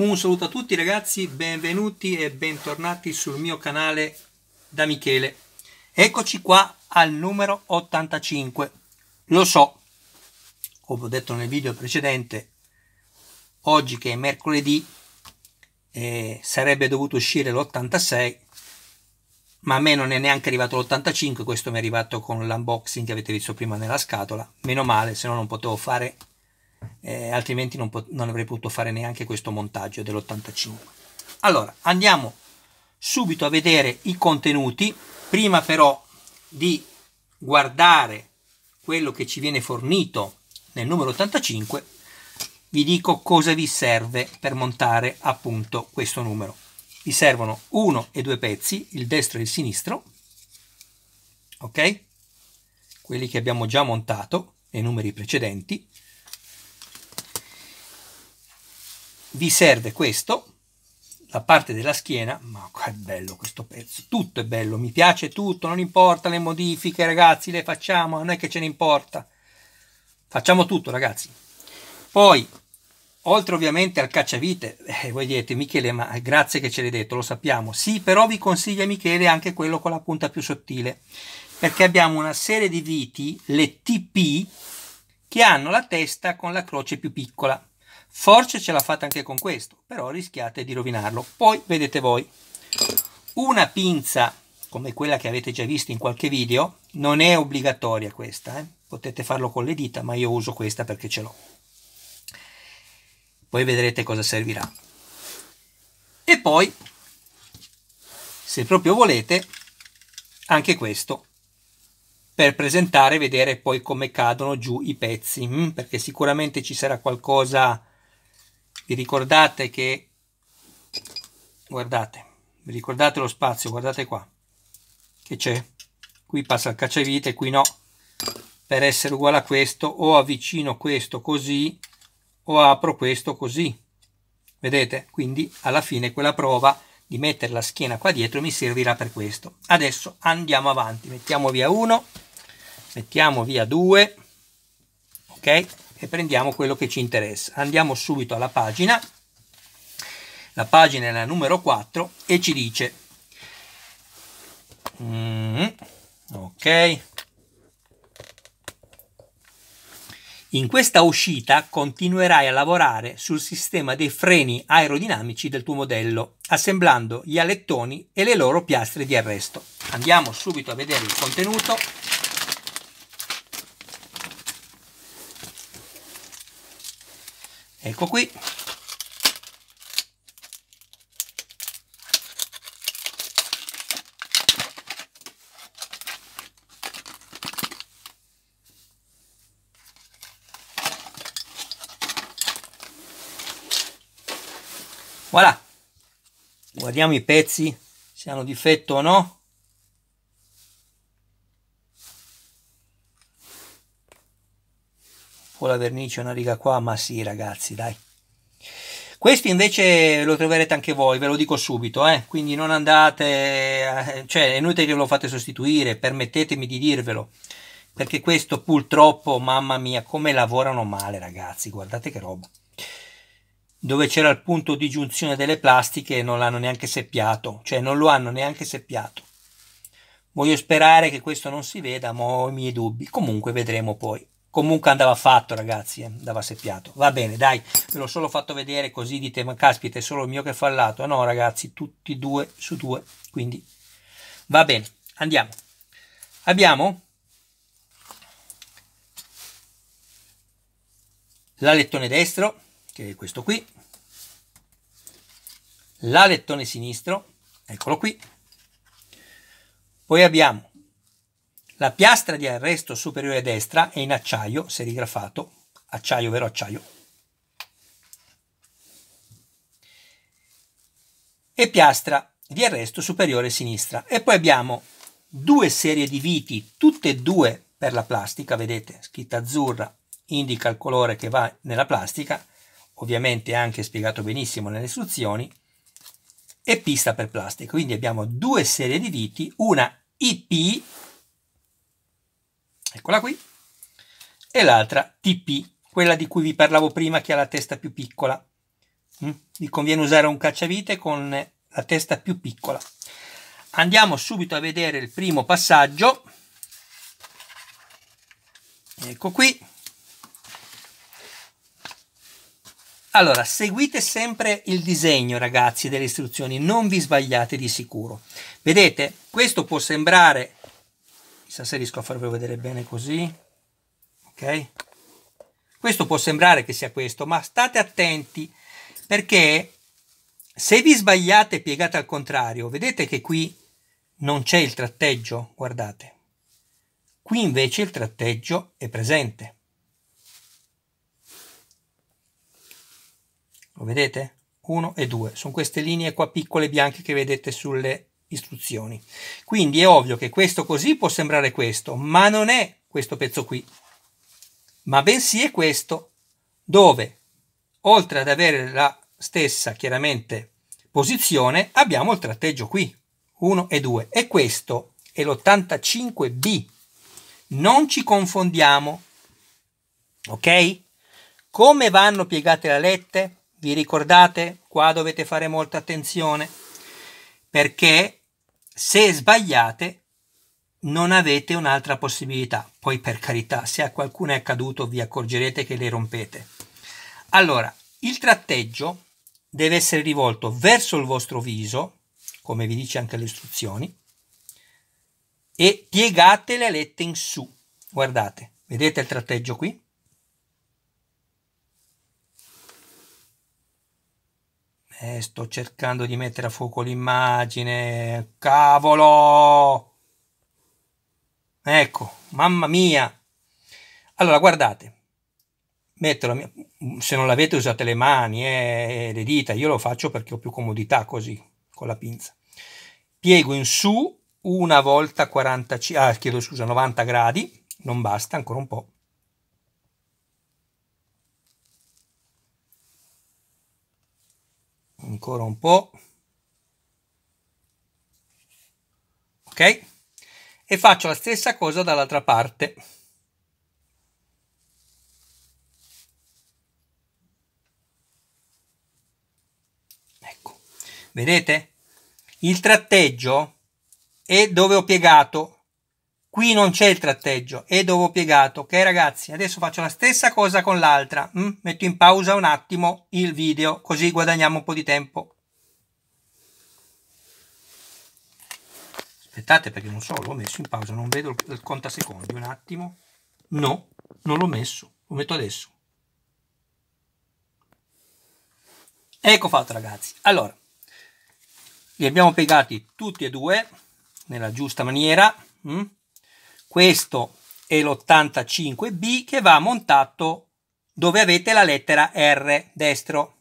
Un saluto a tutti ragazzi, benvenuti e bentornati sul mio canale da Michele. Eccoci qua al numero 85. Lo so, come ho detto nel video precedente, oggi che è mercoledì eh, sarebbe dovuto uscire l'86, ma a me non è neanche arrivato l'85, questo mi è arrivato con l'unboxing che avete visto prima nella scatola. Meno male, se no non potevo fare eh, altrimenti non, non avrei potuto fare neanche questo montaggio dell'85. Allora, andiamo subito a vedere i contenuti, prima però di guardare quello che ci viene fornito nel numero 85, vi dico cosa vi serve per montare appunto questo numero. Vi servono uno e due pezzi, il destro e il sinistro, ok? Quelli che abbiamo già montato nei numeri precedenti, vi serve questo, la parte della schiena, ma è bello questo pezzo, tutto è bello, mi piace tutto, non importa le modifiche ragazzi, le facciamo, non è che ce ne importa, facciamo tutto ragazzi. Poi, oltre ovviamente al cacciavite, eh, voi direte Michele, ma grazie che ce l'hai detto, lo sappiamo, sì, però vi consiglia Michele anche quello con la punta più sottile, perché abbiamo una serie di viti, le TP, che hanno la testa con la croce più piccola Forse ce la fate anche con questo, però rischiate di rovinarlo. Poi vedete voi. Una pinza come quella che avete già visto in qualche video, non è obbligatoria questa, eh? potete farlo con le dita, ma io uso questa perché ce l'ho. Poi vedrete cosa servirà. E poi, se proprio volete, anche questo, per presentare e vedere poi come cadono giù i pezzi, mm, perché sicuramente ci sarà qualcosa vi ricordate che, guardate, vi ricordate lo spazio, guardate qua, che c'è, qui passa il cacciavite, qui no, per essere uguale a questo o avvicino questo così o apro questo così, vedete? Quindi alla fine quella prova di mettere la schiena qua dietro mi servirà per questo. Adesso andiamo avanti, mettiamo via uno, mettiamo via due, ok? e prendiamo quello che ci interessa. Andiamo subito alla pagina, la pagina è la numero 4 e ci dice, mm, ok, in questa uscita continuerai a lavorare sul sistema dei freni aerodinamici del tuo modello, assemblando gli alettoni e le loro piastre di arresto. Andiamo subito a vedere il contenuto. ecco qui voilà guardiamo i pezzi se hanno difetto o no la vernice una riga qua, ma sì ragazzi, dai. Questo invece lo troverete anche voi, ve lo dico subito, eh? quindi non andate, eh, cioè è inutile che lo fate sostituire, permettetemi di dirvelo, perché questo purtroppo, mamma mia, come lavorano male ragazzi, guardate che roba. Dove c'era il punto di giunzione delle plastiche non l'hanno neanche seppiato, cioè non lo hanno neanche seppiato. Voglio sperare che questo non si veda, ma ho i miei dubbi, comunque vedremo poi comunque andava fatto ragazzi eh? andava seppiato va bene dai ve l'ho solo fatto vedere così dite ma caspita è solo il mio che è fallato no ragazzi tutti due su due quindi va bene andiamo abbiamo l'alettone destro che è questo qui l'alettone sinistro eccolo qui poi abbiamo la piastra di arresto superiore destra è in acciaio serigrafato, acciaio vero acciaio, e piastra di arresto superiore sinistra. E poi abbiamo due serie di viti, tutte e due per la plastica, vedete, scritta azzurra indica il colore che va nella plastica, ovviamente anche spiegato benissimo nelle istruzioni, e pista per plastica. Quindi abbiamo due serie di viti, una IP Eccola qui. E l'altra TP, quella di cui vi parlavo prima che ha la testa più piccola. Mm? Vi conviene usare un cacciavite con la testa più piccola. Andiamo subito a vedere il primo passaggio. Ecco qui. Allora, seguite sempre il disegno, ragazzi, delle istruzioni, non vi sbagliate di sicuro. Vedete, questo può sembrare chissà se riesco a farvelo vedere bene così ok questo può sembrare che sia questo ma state attenti perché se vi sbagliate e piegate al contrario vedete che qui non c'è il tratteggio guardate qui invece il tratteggio è presente lo vedete 1 e 2 sono queste linee qua piccole bianche che vedete sulle istruzioni. Quindi è ovvio che questo così può sembrare questo, ma non è questo pezzo qui, ma bensì è questo, dove oltre ad avere la stessa chiaramente posizione abbiamo il tratteggio qui, 1 e 2, e questo è l'85B. Non ci confondiamo, ok? Come vanno piegate le lette? Vi ricordate? Qua dovete fare molta attenzione perché se sbagliate, non avete un'altra possibilità. Poi, per carità, se a qualcuno è accaduto, vi accorgerete che le rompete. Allora, il tratteggio deve essere rivolto verso il vostro viso, come vi dice anche le istruzioni, e piegate le alette in su. Guardate, vedete il tratteggio qui? Eh, sto cercando di mettere a fuoco l'immagine. Cavolo! Ecco, mamma mia! Allora, guardate. Metto mia... Se non l'avete, usate le mani e eh, le dita. Io lo faccio perché ho più comodità così, con la pinza. Piego in su una volta 45... Ah, chiedo scusa, 90 gradi. Non basta, ancora un po' ancora un po'. Ok? E faccio la stessa cosa dall'altra parte. Ecco, vedete? Il tratteggio è dove ho piegato Qui non c'è il tratteggio e dove piegato. Ok ragazzi, adesso faccio la stessa cosa con l'altra. Mm? Metto in pausa un attimo il video così guadagniamo un po' di tempo. Aspettate perché non so, l'ho messo in pausa, non vedo il contasecondi. Un attimo. No, non l'ho messo, lo metto adesso. Ecco fatto ragazzi. Allora, li abbiamo piegati tutti e due nella giusta maniera. Mm? Questo è l'85B che va montato dove avete la lettera R destro.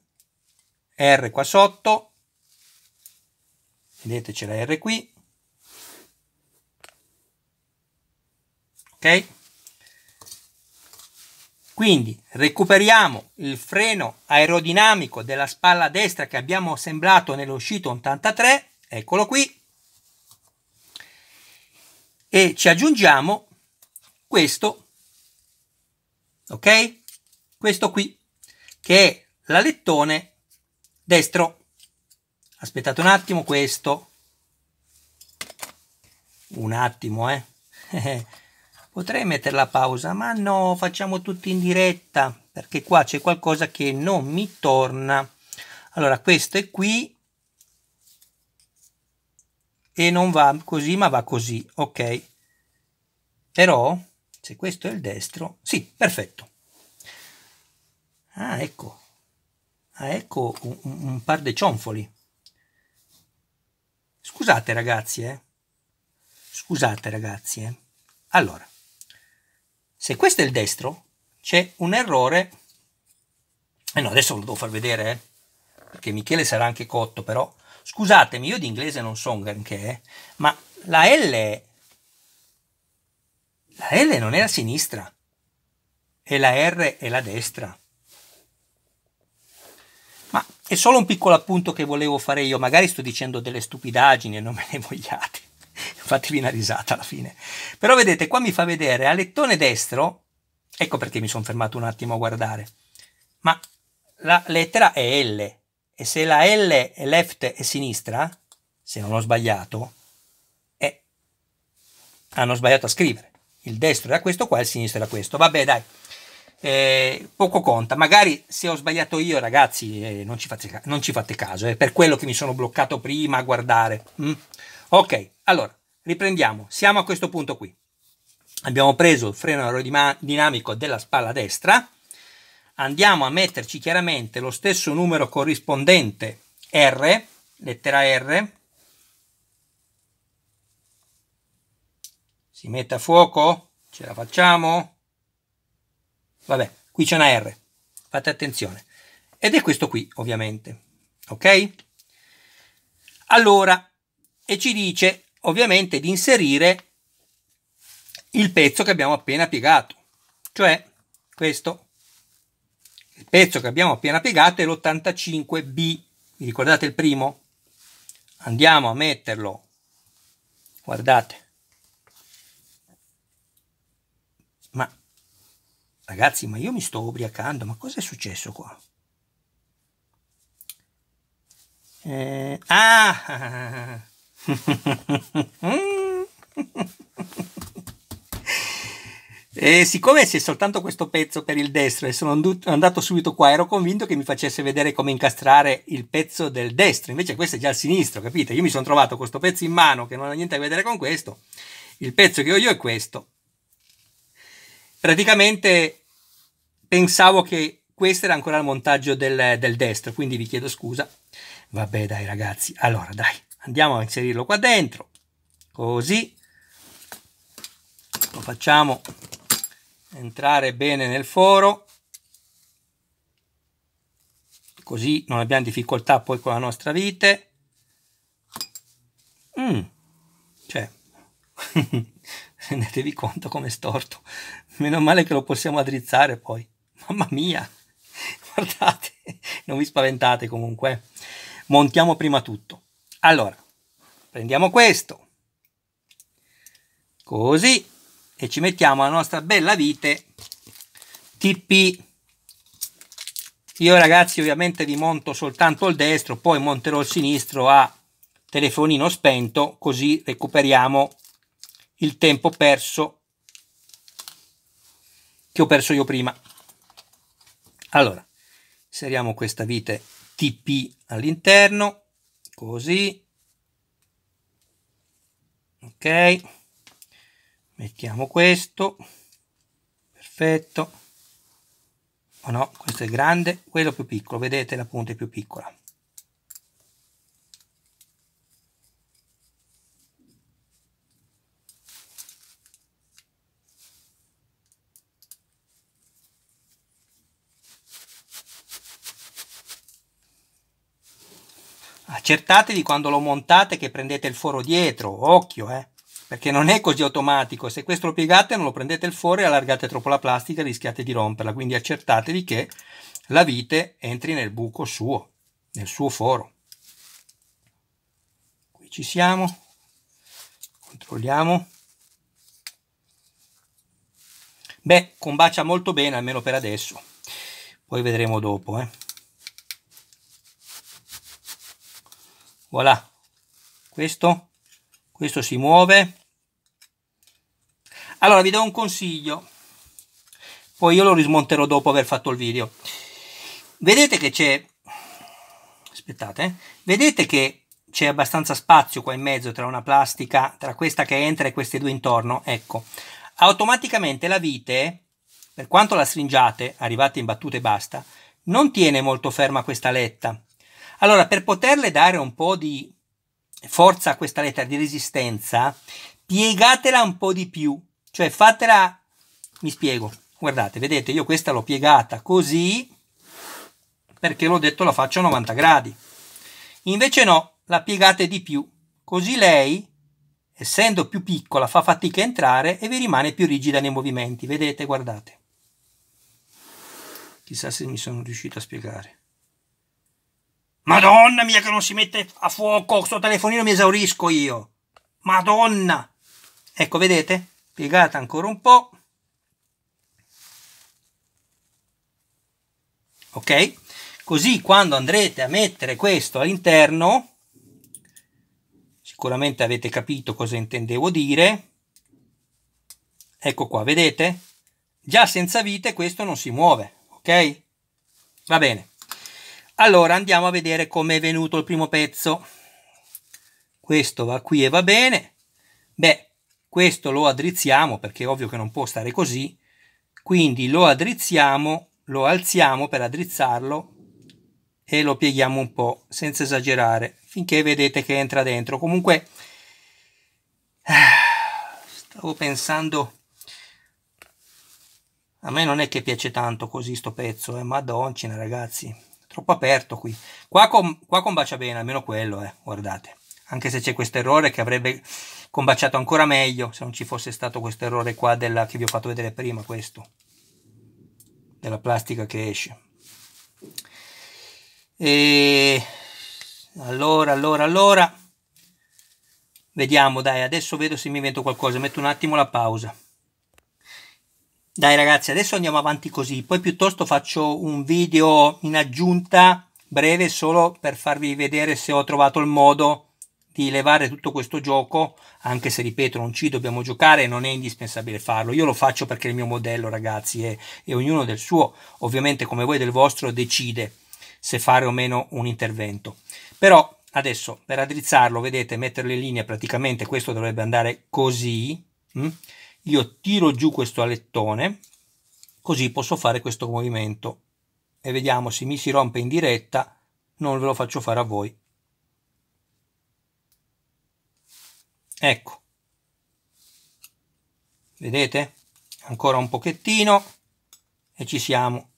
R qua sotto, vedete c'è la R qui. Ok? Quindi recuperiamo il freno aerodinamico della spalla destra che abbiamo assemblato nell'uscita 83, eccolo qui, e ci aggiungiamo questo, ok? Questo qui, che è l'alettone destro. Aspettate un attimo, questo. Un attimo, eh. Potrei mettere la pausa, ma no, facciamo tutto in diretta, perché qua c'è qualcosa che non mi torna. Allora, questo è qui, e non va così ma va così, ok? Però se questo è il destro, sì, perfetto. Ah, ecco, ah, ecco un, un par de cionfoli. Scusate ragazzi, eh. Scusate ragazzi, eh. Allora, se questo è il destro, c'è un errore. E eh no, adesso lo devo far vedere, eh, perché Michele sarà anche cotto, però Scusatemi, io di inglese non so un granché, eh, ma la L, la L non è la sinistra, e la R è la destra. Ma è solo un piccolo appunto che volevo fare io, magari sto dicendo delle stupidaggini e non me ne vogliate, fatevi una risata alla fine. Però vedete, qua mi fa vedere a lettone destro, ecco perché mi sono fermato un attimo a guardare, ma la lettera è L, e se la L è left e sinistra, se non ho sbagliato, è... hanno ah, sbagliato a scrivere. Il destro era questo qua, il sinistro era questo. Vabbè, dai. Eh, poco conta. Magari se ho sbagliato io, ragazzi, eh, non, ci fate, non, ci fate, caso, è eh, per quello che mi sono bloccato prima a guardare. Mm. Ok, allora riprendiamo. Siamo a questo punto qui. Abbiamo preso il freno aerodinamico della spalla destra andiamo a metterci chiaramente lo stesso numero corrispondente R, lettera R, si mette a fuoco? Ce la facciamo? Vabbè, qui c'è una R, fate attenzione. Ed è questo qui, ovviamente, ok? Allora, e ci dice ovviamente di inserire il pezzo che abbiamo appena piegato, cioè questo il pezzo che abbiamo appena piegato è l'85B, vi ricordate il primo? Andiamo a metterlo, guardate, ma ragazzi ma io mi sto ubriacando, ma cosa è successo qua? Eh, ah! Mm. E siccome c'è soltanto questo pezzo per il destro e sono andato subito qua, ero convinto che mi facesse vedere come incastrare il pezzo del destro, invece questo è già il sinistro, capite? Io mi sono trovato questo pezzo in mano che non ha niente a che vedere con questo, il pezzo che ho io è questo. Praticamente pensavo che questo era ancora il montaggio del, del destro, quindi vi chiedo scusa. Vabbè dai ragazzi, allora dai, andiamo a inserirlo qua dentro, così, lo facciamo entrare bene nel foro così non abbiamo difficoltà poi con la nostra vite mm, cioè rendetevi conto come storto meno male che lo possiamo addrizzare poi mamma mia guardate non vi spaventate comunque eh. montiamo prima tutto allora prendiamo questo così e ci mettiamo la nostra bella vite TP io ragazzi ovviamente vi monto soltanto il destro poi monterò il sinistro a telefonino spento così recuperiamo il tempo perso che ho perso io prima allora inseriamo questa vite TP all'interno così ok mettiamo questo perfetto o oh no questo è grande quello più piccolo vedete la punta è più piccola accertatevi quando lo montate che prendete il foro dietro occhio eh perché non è così automatico. Se questo lo piegate, non lo prendete il fuori e allargate troppo la plastica, rischiate di romperla. Quindi accertatevi che la vite entri nel buco suo, nel suo foro. Qui ci siamo, controlliamo. Beh, combacia molto bene, almeno per adesso. Poi vedremo dopo, eh. Voilà, questo questo si muove allora vi do un consiglio poi io lo rismonterò dopo aver fatto il video vedete che c'è aspettate eh. vedete che c'è abbastanza spazio qua in mezzo tra una plastica tra questa che entra e queste due intorno ecco automaticamente la vite per quanto la stringiate arrivate in battute e basta non tiene molto ferma questa letta allora per poterle dare un po' di forza questa lettera di resistenza, piegatela un po' di più, cioè fatela, mi spiego, guardate, vedete, io questa l'ho piegata così, perché l'ho detto la faccio a 90 gradi, invece no, la piegate di più, così lei, essendo più piccola, fa fatica a entrare e vi rimane più rigida nei movimenti, vedete, guardate. Chissà se mi sono riuscito a spiegare. Madonna mia che non si mette a fuoco, sto telefonino mi esaurisco io. Madonna! Ecco, vedete? Piegata ancora un po'. Ok? Così quando andrete a mettere questo all'interno, sicuramente avete capito cosa intendevo dire. Ecco qua, vedete? Già senza vite questo non si muove, ok? Va bene. Allora andiamo a vedere come è venuto il primo pezzo. Questo va qui e va bene. Beh, questo lo addrizziamo perché è ovvio che non può stare così. Quindi lo addrizziamo, lo alziamo per addrizzarlo e lo pieghiamo un po' senza esagerare finché vedete che entra dentro. Comunque stavo pensando a me non è che piace tanto così sto pezzo, eh, maddoncina ragazzi troppo aperto qui. Qua, com, qua combacia bene, almeno quello, eh, guardate. Anche se c'è questo errore che avrebbe combaciato ancora meglio se non ci fosse stato questo errore qua della, che vi ho fatto vedere prima, questo. Della plastica che esce. E allora, allora, allora. Vediamo, dai, adesso vedo se mi invento qualcosa. Metto un attimo la pausa. Dai ragazzi, adesso andiamo avanti così, poi piuttosto faccio un video in aggiunta breve solo per farvi vedere se ho trovato il modo di levare tutto questo gioco, anche se ripeto non ci dobbiamo giocare, non è indispensabile farlo, io lo faccio perché è il mio modello ragazzi e, e ognuno del suo, ovviamente come voi del vostro, decide se fare o meno un intervento. Però adesso per raddrizzarlo, vedete, metterlo in linea praticamente questo dovrebbe andare così, mh? Mm? io tiro giù questo alettone così posso fare questo movimento e vediamo se mi si rompe in diretta non ve lo faccio fare a voi ecco vedete ancora un pochettino e ci siamo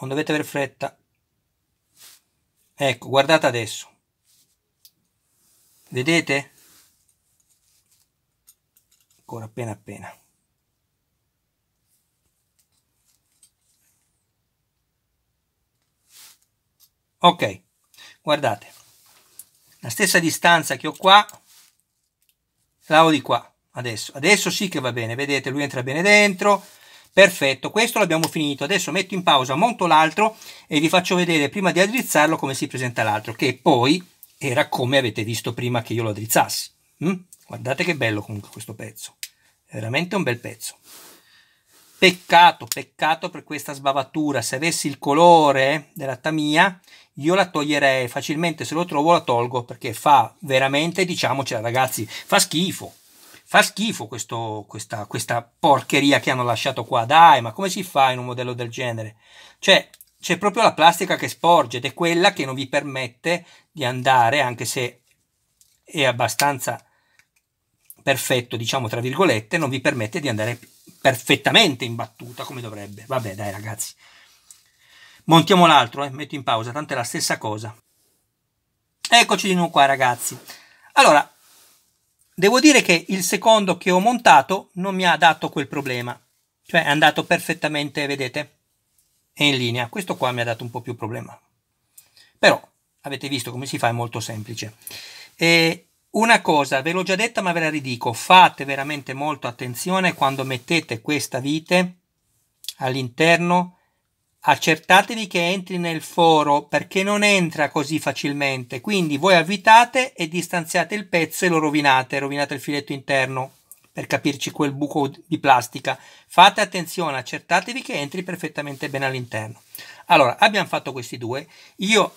non dovete aver fretta ecco guardate adesso vedete ancora appena appena ok guardate la stessa distanza che ho qua la ho di qua adesso adesso sì che va bene vedete lui entra bene dentro perfetto questo l'abbiamo finito adesso metto in pausa monto l'altro e vi faccio vedere prima di addrizzarlo come si presenta l'altro che poi era come avete visto prima che io lo addrizzassi Mm? Guardate che bello comunque questo pezzo. È veramente un bel pezzo. Peccato, peccato per questa sbavatura. Se avessi il colore della Tamia, io la toglierei facilmente. Se lo trovo la tolgo perché fa veramente, diciamocela ragazzi, fa schifo. Fa schifo questo, questa, questa porcheria che hanno lasciato qua. Dai, ma come si fa in un modello del genere? Cioè, c'è proprio la plastica che sporge ed è quella che non vi permette di andare, anche se è abbastanza perfetto, diciamo tra virgolette, non vi permette di andare perfettamente in battuta come dovrebbe. Vabbè, dai ragazzi. Montiamo l'altro, eh? metto in pausa, tanto è la stessa cosa. Eccoci di nuovo qua ragazzi. Allora, devo dire che il secondo che ho montato non mi ha dato quel problema. Cioè è andato perfettamente, vedete? È in linea. Questo qua mi ha dato un po' più problema. Però, avete visto come si fa, è molto semplice. E una cosa, ve l'ho già detta ma ve la ridico, fate veramente molto attenzione quando mettete questa vite all'interno, accertatevi che entri nel foro perché non entra così facilmente, quindi voi avvitate e distanziate il pezzo e lo rovinate, rovinate il filetto interno per capirci quel buco di plastica. Fate attenzione, accertatevi che entri perfettamente bene all'interno. Allora, abbiamo fatto questi due, io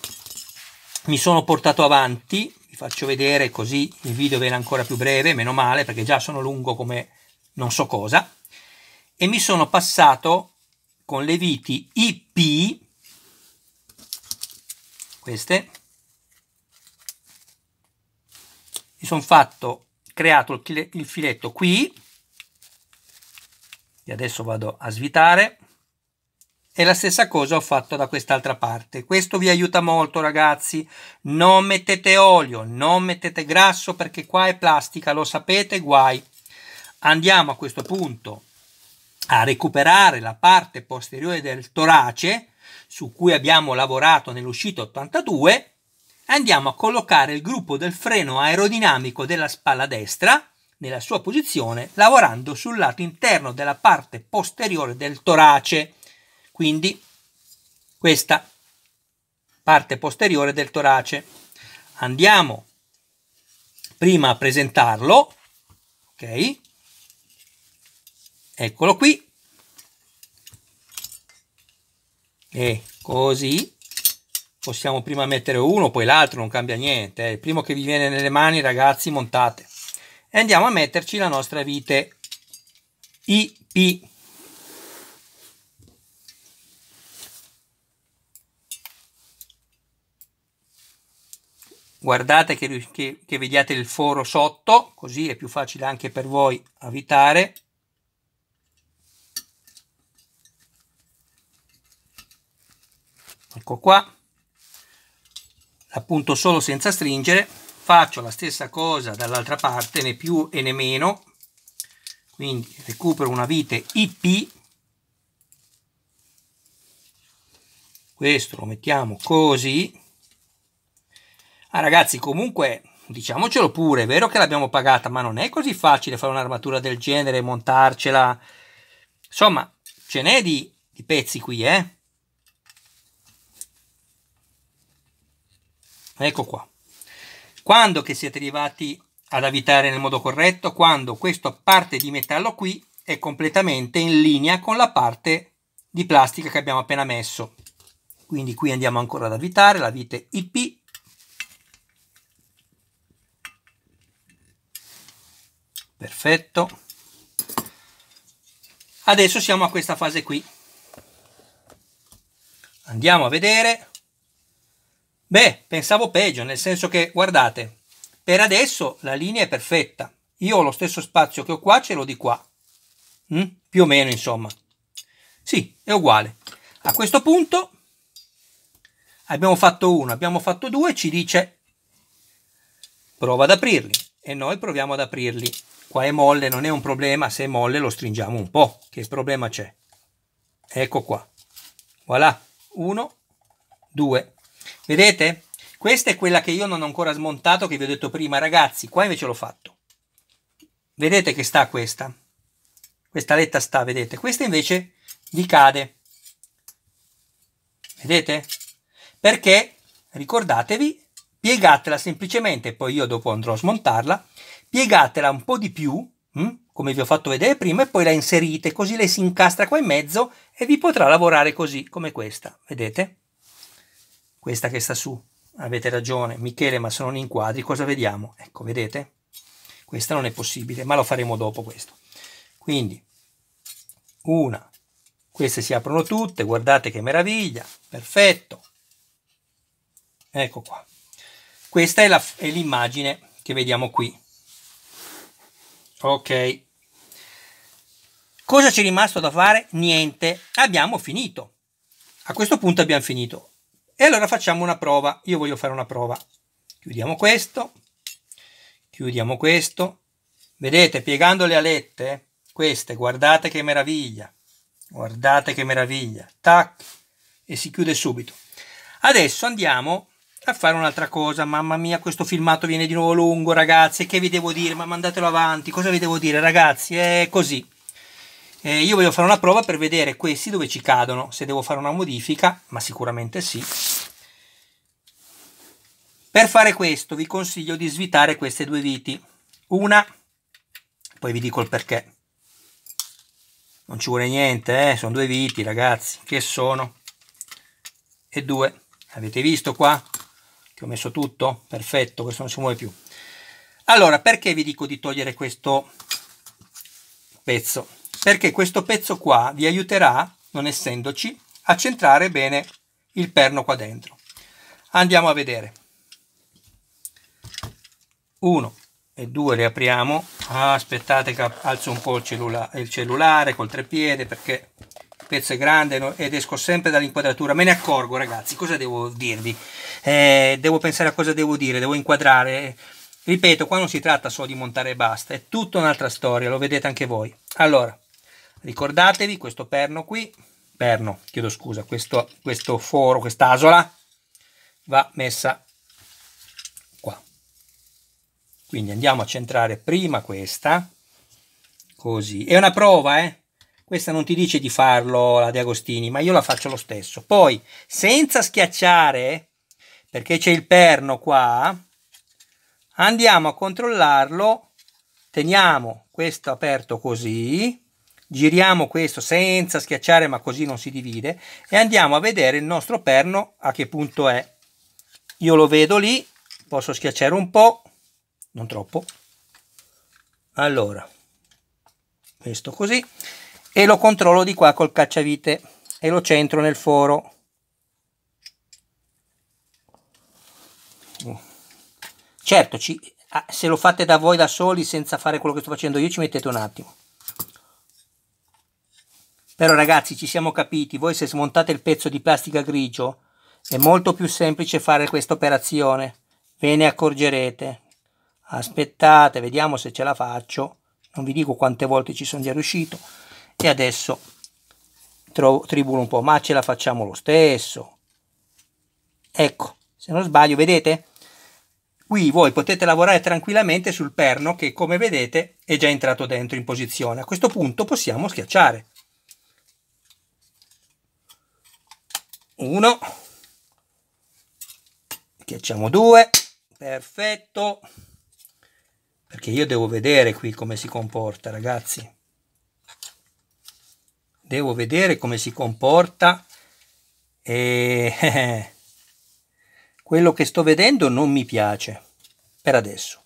mi sono portato avanti vi faccio vedere così il video viene ancora più breve, meno male perché già sono lungo come non so cosa e mi sono passato con le viti IP queste mi sono fatto creato il filetto qui e adesso vado a svitare e la stessa cosa ho fatto da quest'altra parte. Questo vi aiuta molto ragazzi. Non mettete olio, non mettete grasso perché qua è plastica, lo sapete, guai. Andiamo a questo punto a recuperare la parte posteriore del torace su cui abbiamo lavorato nell'uscita 82 andiamo a collocare il gruppo del freno aerodinamico della spalla destra nella sua posizione lavorando sul lato interno della parte posteriore del torace quindi questa parte posteriore del torace. Andiamo prima a presentarlo, ok? Eccolo qui. E così possiamo prima mettere uno, poi l'altro, non cambia niente. È eh. il primo che vi viene nelle mani, ragazzi, montate. E andiamo a metterci la nostra vite IP guardate che, che, che vediate il foro sotto, così è più facile anche per voi avvitare. Ecco qua, appunto solo senza stringere, faccio la stessa cosa dall'altra parte, né più e né meno, quindi recupero una vite IP, questo lo mettiamo così, Ah ragazzi, comunque diciamocelo pure, è vero che l'abbiamo pagata, ma non è così facile fare un'armatura del genere, montarcela. Insomma, ce n'è di, di pezzi qui, eh. Ecco qua. Quando che siete arrivati ad avvitare nel modo corretto? Quando questa parte di metallo qui è completamente in linea con la parte di plastica che abbiamo appena messo. Quindi qui andiamo ancora ad avvitare la vite IP perfetto adesso siamo a questa fase qui andiamo a vedere beh pensavo peggio nel senso che guardate per adesso la linea è perfetta io ho lo stesso spazio che ho qua ce l'ho di qua mm? più o meno insomma sì è uguale a questo punto abbiamo fatto uno abbiamo fatto due ci dice prova ad aprirli e noi proviamo ad aprirli qua è molle, non è un problema, se è molle lo stringiamo un po', che problema c'è? Ecco qua, voilà, 1, 2, vedete? Questa è quella che io non ho ancora smontato, che vi ho detto prima, ragazzi, qua invece l'ho fatto. Vedete che sta questa? Questa letta sta, vedete? Questa invece cade Vedete? Perché, ricordatevi, piegatela semplicemente, poi io dopo andrò a smontarla, piegatela un po' di più, hm, come vi ho fatto vedere prima, e poi la inserite, così lei si incastra qua in mezzo e vi potrà lavorare così, come questa, vedete? Questa che sta su, avete ragione, Michele, ma se non inquadri cosa vediamo? Ecco, vedete? Questa non è possibile, ma lo faremo dopo questo. Quindi, una, queste si aprono tutte, guardate che meraviglia, perfetto. Ecco qua. Questa è l'immagine che vediamo qui. Ok. Cosa ci è rimasto da fare? Niente. Abbiamo finito. A questo punto abbiamo finito. E allora facciamo una prova. Io voglio fare una prova. Chiudiamo questo. Chiudiamo questo. Vedete, piegando le alette, queste, guardate che meraviglia. Guardate che meraviglia. Tac. E si chiude subito. Adesso andiamo a fare un'altra cosa. Mamma mia, questo filmato viene di nuovo lungo, ragazzi. Che vi devo dire? Ma mandatelo avanti. Cosa vi devo dire, ragazzi? È così. Eh, io voglio fare una prova per vedere questi dove ci cadono. Se devo fare una modifica, ma sicuramente sì. Per fare questo vi consiglio di svitare queste due viti. Una, poi vi dico il perché. Non ci vuole niente, eh? sono due viti ragazzi, che sono. E due, avete visto qua? che ho messo tutto, perfetto, questo non si muove più. Allora, perché vi dico di togliere questo pezzo? Perché questo pezzo qua vi aiuterà, non essendoci, a centrare bene il perno qua dentro. Andiamo a vedere. 1 e 2 le apriamo. Ah, aspettate che alzo un po' il, cellula il cellulare col treppiede perché pezzo è grande ed esco sempre dall'inquadratura, me ne accorgo ragazzi, cosa devo dirvi? Eh, devo pensare a cosa devo dire, devo inquadrare, ripeto qua non si tratta solo di montare e basta, è tutta un'altra storia, lo vedete anche voi. Allora, ricordatevi questo perno qui, perno, chiedo scusa, questo, questo foro, quest'asola va messa qua. Quindi andiamo a centrare prima questa, così, è una prova eh? Questa non ti dice di farlo la De Agostini, ma io la faccio lo stesso. Poi, senza schiacciare, perché c'è il perno qua, andiamo a controllarlo, teniamo questo aperto così, giriamo questo senza schiacciare ma così non si divide e andiamo a vedere il nostro perno a che punto è. Io lo vedo lì, posso schiacciare un po', non troppo. Allora, questo così e lo controllo di qua col cacciavite e lo centro nel foro oh. certo ci, ah, se lo fate da voi da soli senza fare quello che sto facendo io ci mettete un attimo però ragazzi ci siamo capiti voi se smontate il pezzo di plastica grigio è molto più semplice fare questa operazione ve ne accorgerete aspettate vediamo se ce la faccio non vi dico quante volte ci sono già riuscito e adesso tribulo un po', ma ce la facciamo lo stesso. Ecco, se non sbaglio, vedete? Qui voi potete lavorare tranquillamente sul perno che, come vedete, è già entrato dentro in posizione. A questo punto possiamo schiacciare. Uno. Schiacciamo due. Perfetto. Perché io devo vedere qui come si comporta, ragazzi devo vedere come si comporta e quello che sto vedendo non mi piace per adesso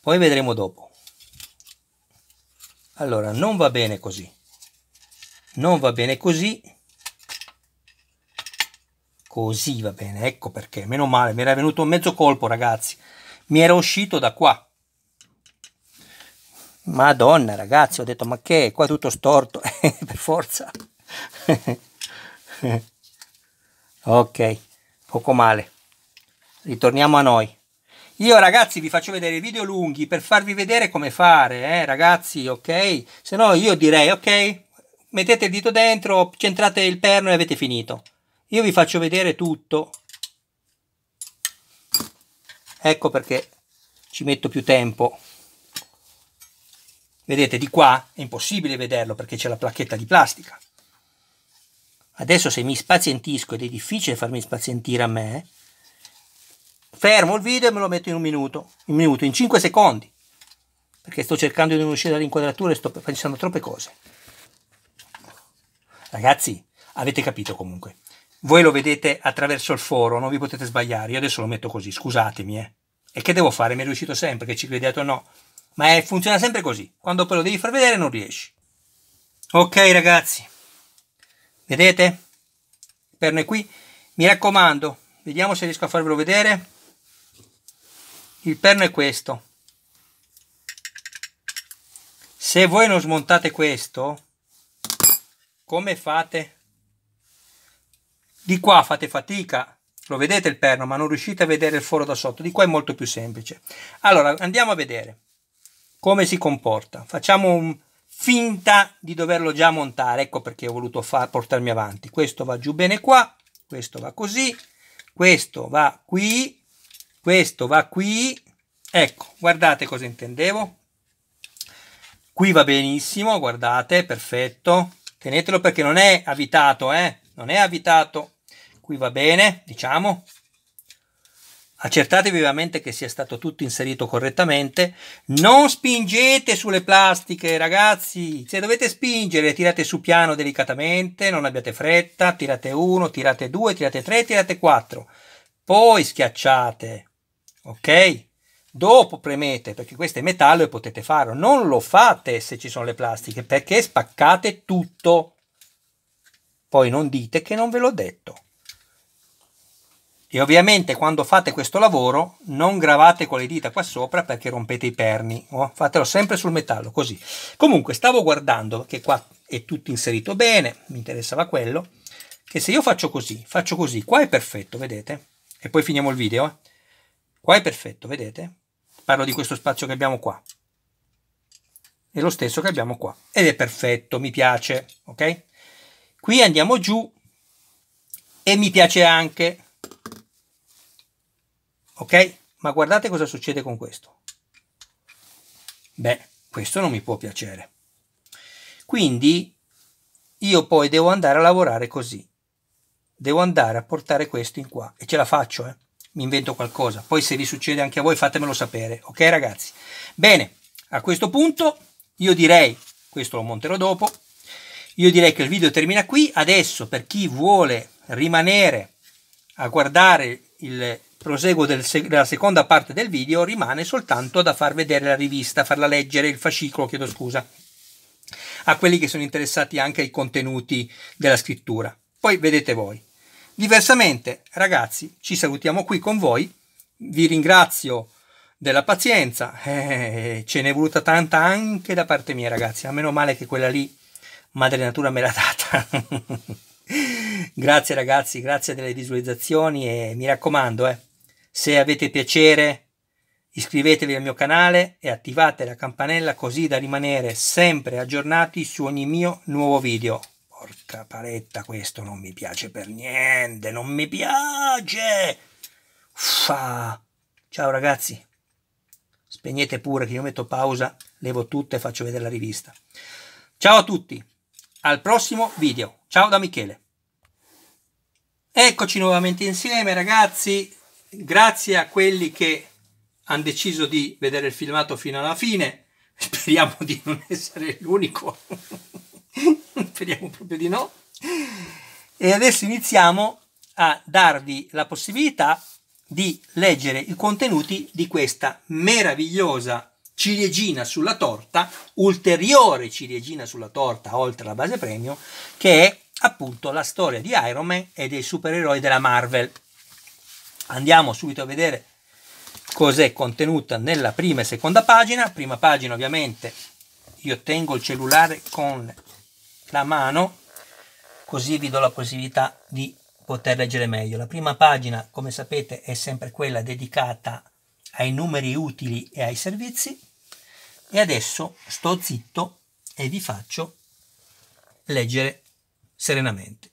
poi vedremo dopo allora non va bene così non va bene così così va bene ecco perché meno male mi era venuto un mezzo colpo ragazzi mi era uscito da qua Madonna ragazzi, ho detto ma che è? qua è tutto storto, eh, per forza. ok, poco male. Ritorniamo a noi. Io ragazzi vi faccio vedere i video lunghi per farvi vedere come fare, eh, ragazzi, ok? Se no io direi, ok, mettete il dito dentro, centrate il perno e avete finito. Io vi faccio vedere tutto. Ecco perché ci metto più tempo. Vedete, di qua è impossibile vederlo perché c'è la placchetta di plastica. Adesso se mi spazientisco, ed è difficile farmi spazientire a me, fermo il video e me lo metto in un minuto, in, un minuto, in 5 secondi, perché sto cercando di non uscire dall'inquadratura e sto pensando troppe cose. Ragazzi, avete capito comunque. Voi lo vedete attraverso il foro, non vi potete sbagliare. Io adesso lo metto così, scusatemi, eh. E che devo fare? Mi è riuscito sempre, che ci crediate o no ma è, funziona sempre così, quando poi lo devi far vedere non riesci. Ok ragazzi, vedete? Per noi qui, mi raccomando, vediamo se riesco a farvelo vedere. Il perno è questo. Se voi non smontate questo, come fate? Di qua fate fatica, lo vedete il perno, ma non riuscite a vedere il foro da sotto. Di qua è molto più semplice. Allora, andiamo a vedere come si comporta. Facciamo finta di doverlo già montare, ecco perché ho voluto far, portarmi avanti. Questo va giù bene qua, questo va così, questo va qui, questo va qui. Ecco, guardate cosa intendevo. Qui va benissimo, guardate, perfetto. Tenetelo perché non è avvitato, eh? Non è avvitato. Qui va bene, diciamo. Accertate vivamente che sia stato tutto inserito correttamente. Non spingete sulle plastiche, ragazzi. Se dovete spingere, tirate su piano delicatamente, non abbiate fretta. Tirate 1, tirate 2, tirate 3, tirate 4. Poi schiacciate. Ok? Dopo premete, perché questo è metallo e potete farlo. Non lo fate se ci sono le plastiche, perché spaccate tutto. Poi non dite che non ve l'ho detto. E ovviamente quando fate questo lavoro non gravate con le dita qua sopra perché rompete i perni, oh? fatelo sempre sul metallo, così. Comunque stavo guardando, che qua è tutto inserito bene, mi interessava quello, che se io faccio così, faccio così, qua è perfetto, vedete? E poi finiamo il video, eh? qua è perfetto, vedete? Parlo di questo spazio che abbiamo qua, è lo stesso che abbiamo qua, ed è perfetto, mi piace, ok? Qui andiamo giù e mi piace anche Ok? Ma guardate cosa succede con questo. Beh, questo non mi può piacere. Quindi io poi devo andare a lavorare così. Devo andare a portare questo in qua e ce la faccio, eh? Mi invento qualcosa. Poi se vi succede anche a voi fatemelo sapere, ok ragazzi? Bene, a questo punto io direi, questo lo monterò dopo, io direi che il video termina qui. Adesso per chi vuole rimanere a guardare il proseguo sec della seconda parte del video rimane soltanto da far vedere la rivista, farla leggere, il fascicolo, chiedo scusa, a quelli che sono interessati anche ai contenuti della scrittura. Poi vedete voi. Diversamente, ragazzi, ci salutiamo qui con voi, vi ringrazio della pazienza, eh, ce n'è voluta tanta anche da parte mia ragazzi, a meno male che quella lì madre natura me l'ha data. grazie ragazzi, grazie delle visualizzazioni e mi raccomando, eh se avete piacere iscrivetevi al mio canale e attivate la campanella così da rimanere sempre aggiornati su ogni mio nuovo video. Porca paletta, questo non mi piace per niente, non mi piace! Uffa. Ciao ragazzi, spegnete pure che io metto pausa, levo tutto e faccio vedere la rivista. Ciao a tutti, al prossimo video. Ciao da Michele. Eccoci nuovamente insieme ragazzi, grazie a quelli che hanno deciso di vedere il filmato fino alla fine, speriamo di non essere l'unico, speriamo proprio di no. E adesso iniziamo a darvi la possibilità di leggere i contenuti di questa meravigliosa ciliegina sulla torta, ulteriore ciliegina sulla torta oltre alla base premium, che è appunto la storia di Iron Man e dei supereroi della Marvel. Andiamo subito a vedere cos'è contenuta nella prima e seconda pagina. Prima pagina ovviamente io tengo il cellulare con la mano così vi do la possibilità di poter leggere meglio. La prima pagina, come sapete, è sempre quella dedicata ai numeri utili e ai servizi. E adesso sto zitto e vi faccio leggere serenamente.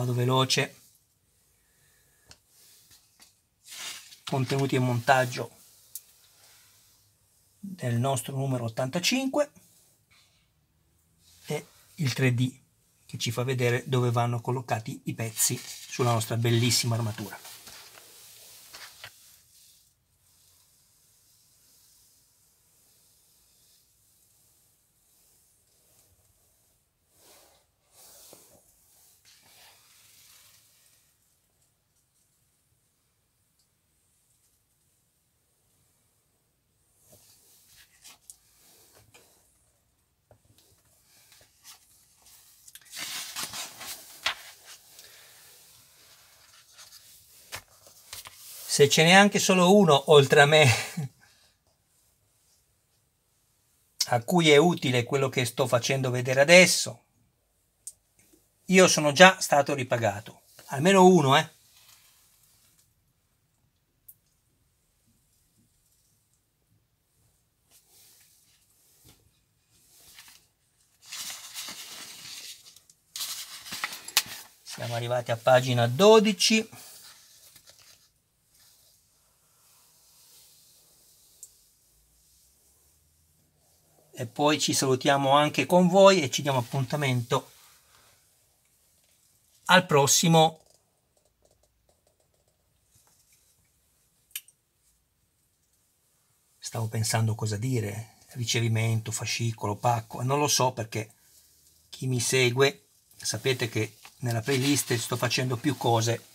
vado veloce contenuti e montaggio del nostro numero 85 e il 3D che ci fa vedere dove vanno collocati i pezzi sulla nostra bellissima armatura. Se ce n'è anche solo uno oltre a me a cui è utile quello che sto facendo vedere adesso, io sono già stato ripagato. Almeno uno, eh. Siamo arrivati a pagina 12. poi ci salutiamo anche con voi e ci diamo appuntamento al prossimo stavo pensando cosa dire ricevimento, fascicolo, pacco non lo so perché chi mi segue sapete che nella playlist sto facendo più cose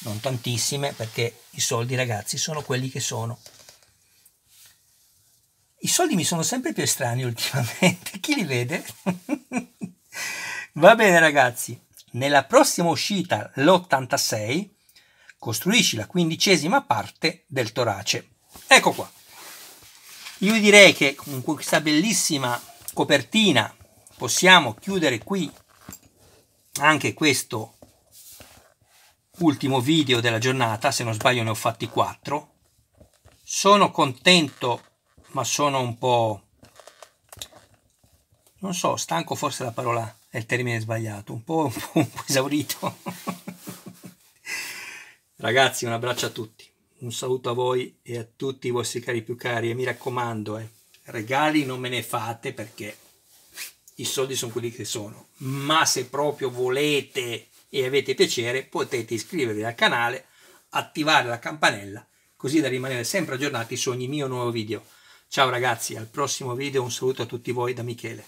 non tantissime perché i soldi ragazzi sono quelli che sono i soldi mi sono sempre più estranei ultimamente, chi li vede? Va bene ragazzi, nella prossima uscita, l'86, costruisci la quindicesima parte del torace. Ecco qua. Io direi che con questa bellissima copertina possiamo chiudere qui anche questo ultimo video della giornata, se non sbaglio ne ho fatti 4. Sono contento ma sono un po'... non so, stanco forse la parola è il termine sbagliato, un po', un po', un po esaurito. Ragazzi, un abbraccio a tutti, un saluto a voi e a tutti i vostri cari più cari e mi raccomando, eh, regali non me ne fate perché i soldi sono quelli che sono, ma se proprio volete e avete piacere potete iscrivervi al canale, attivare la campanella così da rimanere sempre aggiornati su ogni mio nuovo video. Ciao ragazzi, al prossimo video un saluto a tutti voi da Michele.